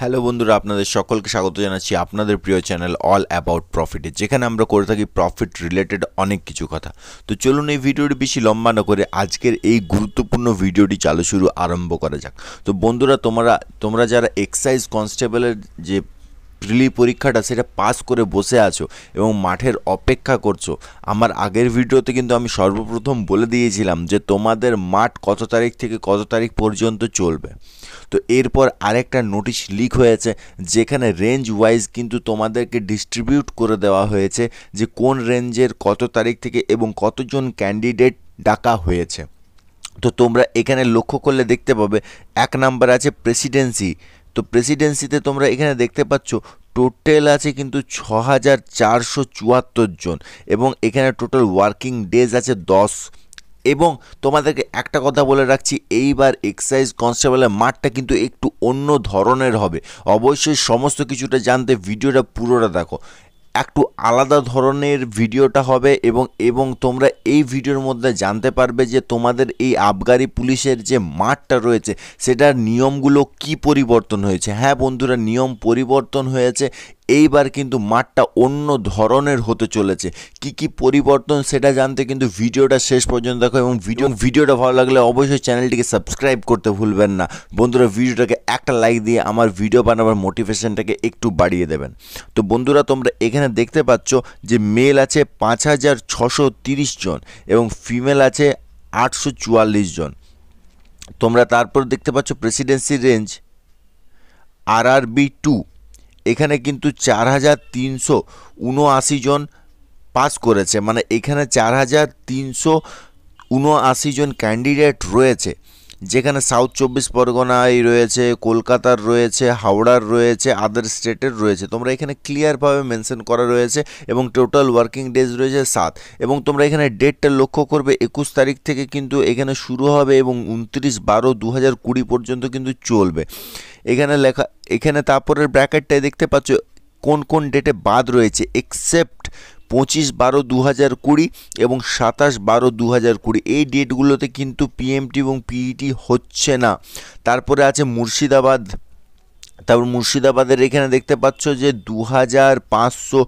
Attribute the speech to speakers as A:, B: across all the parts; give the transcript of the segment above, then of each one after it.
A: hello বন্ধুরা আপনাদের সকলকে স্বাগত জানাচ্ছি আপনাদের প্রিয় চ্যানেল অল অ্যাবাউট প্রফিটে যেখানে আমরা করে থাকি প্রফিট রিলেটেড অনেক কিছু কথা তো চলুন এই ভিডিওটি বেশি লম্বা না করে আজকের এই গুরুত্বপূর্ণ ভিডিওটি চালু শুরু আরম্ভ করা যাক তো বন্ধুরা তোমরা তোমরা যারা এক্সাইজ কনস্টেবলের যে প্রিলি পরীক্ষাটা সেটা পাস করে বসে আছো এবং মাঠের অপেক্ষা করছো আমার আগের ভিডিওতে কিন্তু আমি সর্বপ্রথম বলে দিয়েছিলাম যে তোমাদের মাঠ কত তারিখ থেকে কত তারিখ পর্যন্ত চলবে তো এরপর আরেকটা নোটিশ লিক হয়েছে যেখানে রেঞ্জ ওয়াইজ কিন্তু তোমাদেরকে ডিস্ট্রিবিউট করে দেওয়া হয়েছে যে কোন রেঞ্জের কত তারিখ থেকে এবং কতজন ক্যান্ডিডেট ডাকা হয়েছে তো তোমরা এখানে লক্ষ্য করলে দেখতে পাবে এক নাম্বার আছে প্রেসিডেন্সি তো প্রেসিডেন্সিতে তোমরা এখানে দেখতে পাচ্ছ টোটাল আছে কিন্তু ছ হাজার চারশো চুয়াত্তর জন এবং এখানে টোটাল ওয়ার্কিং ডেজ আছে দশ এবং তোমাদেরকে একটা কথা বলে রাখছি এইবার এক্সাইজ কনস্টেবলের মাঠটা কিন্তু একটু অন্য ধরনের হবে অবশ্যই সমস্ত কিছুটা জানতে ভিডিওটা পুরোটা দেখো একটু আলাদা ধরনের ভিডিওটা হবে এবং এবং তোমরা এই ভিডিওর মধ্যে জানতে পারবে যে তোমাদের এই আবগারি পুলিশের যে মাঠটা রয়েছে সেটার নিয়মগুলো কি পরিবর্তন হয়েছে হ্যাঁ বন্ধুরা নিয়ম পরিবর্তন হয়েছে এইবার কিন্তু মাঠটা অন্য ধরনের হতে চলেছে কি কি পরিবর্তন সেটা জানতে কিন্তু ভিডিওটা শেষ পর্যন্ত দেখো এবং ভিডিও ভিডিওটা ভালো লাগলে অবশ্যই চ্যানেলটিকে সাবস্ক্রাইব করতে ভুলবেন না বন্ধুরা ভিডিওটাকে একটা লাইক দিয়ে আমার ভিডিও বানাবার মোটিভেশনটাকে একটু বাড়িয়ে দেবেন তো বন্ধুরা তোমরা এখানে দেখতে পাচ্ছ যে মেল আছে পাঁচ হাজার ছশো তিরিশ জন এবং ফিমেল আছে আটশো চুয়াল্লিশ জন তোমরা তারপর দেখতে পাচ্ছ presidency range R R B two এখানে কিন্তু চার হাজার তিনশো উনআশি জন পাস করেছে মানে এখানে চার হাজার তিনশো উনআশি জন ক্যান্ডিডেট রয়েছে যেখানে সাউথ চব্বিশ পরগনায় রয়েছে কলকাতার রয়েছে হাওড়ার রয়েছে আদার স্টেটের রয়েছে তোমরা এখানে ক্লিয়ারভাবে মেনশন করা রয়েছে এবং টোটাল ওয়ার্কিং ডেজ রয়েছে সাত এবং তোমরা এখানে ডেটটা লক্ষ্য করবে একুশ তারিখ থেকে কিন্তু এখানে শুরু হবে এবং উনত্রিশ বারো দু হাজার কুড়ি পর্যন্ত কিন্তু চলবে এখানে লেখা এখানে তারপরের ব্র্যাকেটটাই দেখতে পাচ্ছ কোন কোন ডেটে বাদ রয়েছে এক্সেপ্ট পঁচিশ বারো দু হাজার কুড়ি এবং সাতাশ বারো দু হাজার কুড়ি এই ডেটগুলোতে কিন্তু পিএমটি এবং পিইটি e হচ্ছে না তারপরে আছে মুর্শিদাবাদ তারপর মুর্শিদাবাদের এখানে দেখতে পাচ্ছ যে দু হাজার পাঁচশো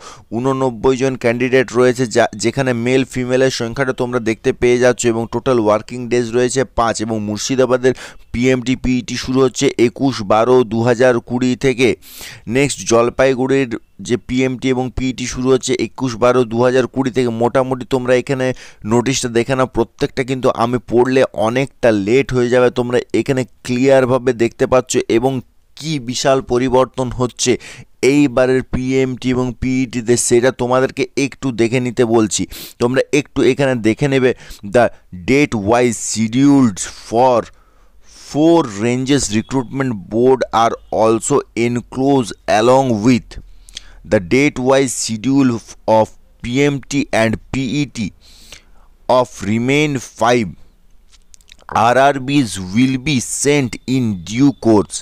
A: জন ক্যান্ডিডেট রয়েছে যা যেখানে মেল ফিমেলের সংখ্যাটা তোমরা দেখতে পেয়ে যাচ্ছ এবং টোটাল ওয়ার্কিং ডেজ রয়েছে পাঁচ এবং মুর্শিদাবাদের পিএমটি পিইটি শুরু হচ্ছে একুশ বারো দু হাজার কুড়ি থেকে নেক্সট জলপাইগুড়ির যে পিএমটি এবং পিইটি শুরু হচ্ছে একুশ বারো দু হাজার কুড়ি থেকে মোটামুটি তোমরা এখানে নোটিশটা দেখে না প্রত্যেকটা কিন্তু আমি পড়লে অনেকটা লেট হয়ে যাবে তোমরা এখানে ক্লিয়ারভাবে দেখতে পাচ্ছ এবং কি বিশাল পরিবর্তন হচ্ছে এইবারের পিএমটি এবং পিইটিতে e সেটা তোমাদেরকে একটু দেখে নিতে বলছি তোমরা একটু এখানে দেখে নেবে the date wise scheduled for four ranges recruitment board are also enclose along with the date wise schedule of PMT and PET of remain five R R Bs will be sent in due course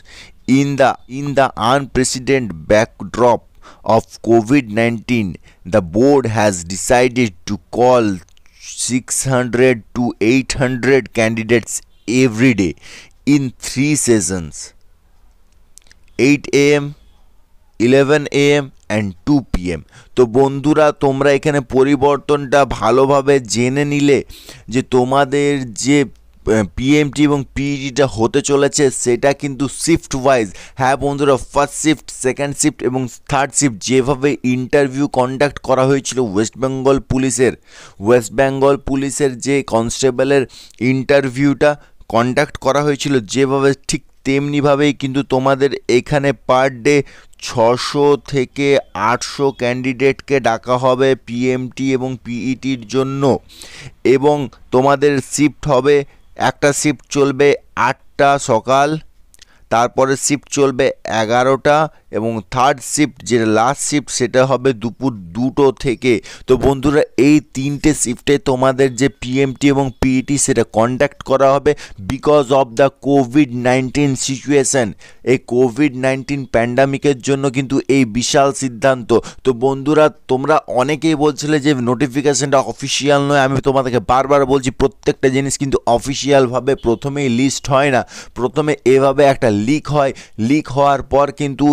A: In the, in the unprecedented backdrop of COVID 19, the board has decided to call 600 to 800 candidates every day in three sessions 8 am 11 am and two PM তো বন্ধুরা তোমরা এখানে পরিবর্তনটা ভালোভাবে জেনে নিলে যে তোমাদের যে পিএমটি এবং পিইডিটা e হতে চলেছে সেটা কিন্তু শিফট ওয়াইজ হ্যাঁ বন্ধুরা ফার্স্ট শিফট সেকেন্ড শিফট এবং থার্ড শিফট যেভাবে ইন্টারভিউ কন্ডাক্ট করা হয়েছিল ওয়েস্ট বেঙ্গল পুলিশের ওয়েস্ট বেঙ্গল পুলিশের যে কনস্টেবলের ইন্টারভিউটা কন্ডাক্ট করা হয়েছিল যেভাবে ঠিক তেমনিভাবেই কিন্তু তোমাদের এখানে পার ডে ছশো থেকে আটশো ক্যান্ডিডেটকে ডাকা হবে পিএমটি এবং পিইটির e জন্য এবং তোমাদের শিফট হবে একটা শিফট চলবে আটটা সকাল তারপরে শিফট চলবে এগারোটা এবং থার্ড শিফট যেটা লাস্ট শিফট সেটা হবে দুপুর দুটো থেকে তো বন্ধুরা এই তিনটে শিফটে তোমাদের যে পিএমটি এবং পিইটি e সেটা কন্ডাক্ট করা হবে because of the COVID nineteen situation এই কোভিড নাইন্টিন প্যান্ডামিকের জন্য কিন্তু এই বিশাল সিদ্ধান্ত তো বন্ধুরা তোমরা অনেকেই বলছিলে যে নোটিফিকেশানটা অফিসিয়াল নয় আমি তোমাদেরকে বারবার বলছি প্রত্যেকটা জিনিস কিন্তু অফিসিয়ালভাবে প্রথমেই লিস্ট হয় না প্রথমে এভাবে একটা লিক হয় লিক হওয়ার পর কিন্তু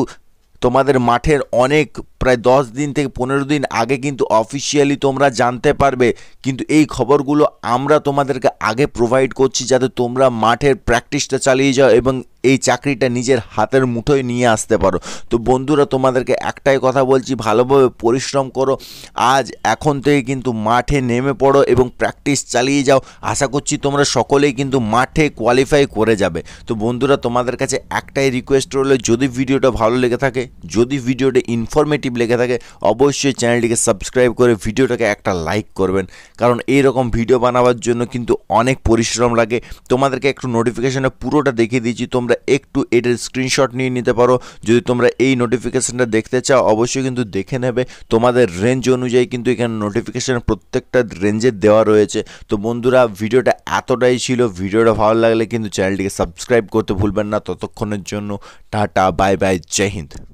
A: তোমাদের মাঠের অনেক প্রায় দশ দিন থেকে পনেরো দিন আগে কিন্তু অফিসিয়ালি তোমরা জানতে পারবে কিন্তু এই খবরগুলো আমরা তোমাদেরকে আগে প্রোভাইড করছি যাতে তোমরা মাঠের প্র্যাকটিসটা চালিয়ে যাও এবং এই চাকরিটা নিজের হাতের মুঠোয় নিয়ে আসতে পারো তো বন্ধুরা তোমাদেরকে একটাই কথা বলছি ভালোভাবে পরিশ্রম করো আজ এখন থেকে কিন্তু মাঠে নেমে পড়ো এবং প্র্যাকটিস চালিয়ে যাও আশা করছি তোমরা সকলেই কিন্তু মাঠে কোয়ালিফাই করে যাবে তো বন্ধুরা তোমাদের কাছে একটাই রিকোয়েস্ট রইল যদি ভিডিওটা ভালো লেগে থাকে যদি ভিডিওটা ইনফরমেটিভ পজিটিভ লেগে থাকে অবশ্যই চ্যানেলটিকে সাবস্ক্রাইব করে ভিডিওটাকে একটা লাইক করবেন কারণ এই রকম ভিডিও বানাবার জন্য কিন্তু অনেক পরিশ্রম লাগে তোমাদেরকে একটু নোটিফিকেশানে পুরোটা দেখিয়ে দিয়েছি তোমরা একটু এটার স্ক্রিনশট নিয়ে নিতে পারো যদি তোমরা এই নোটিফিকেশানটা দেখতে চাও অবশ্যই কিন্তু দেখে নেবে তোমাদের রেঞ্জ অনুযায়ী কিন্তু এখানে নোটিফিকেশান প্রত্যেকটা রেঞ্জে দেওয়া রয়েছে তো বন্ধুরা ভিডিওটা এতটাই ছিল ভিডিওটা ভালো লাগলে কিন্তু চ্যানেলটিকে সাবস্ক্রাইব করতে ভুলবেন না ততক্ষণের জন্য tata bye bye Jai Hind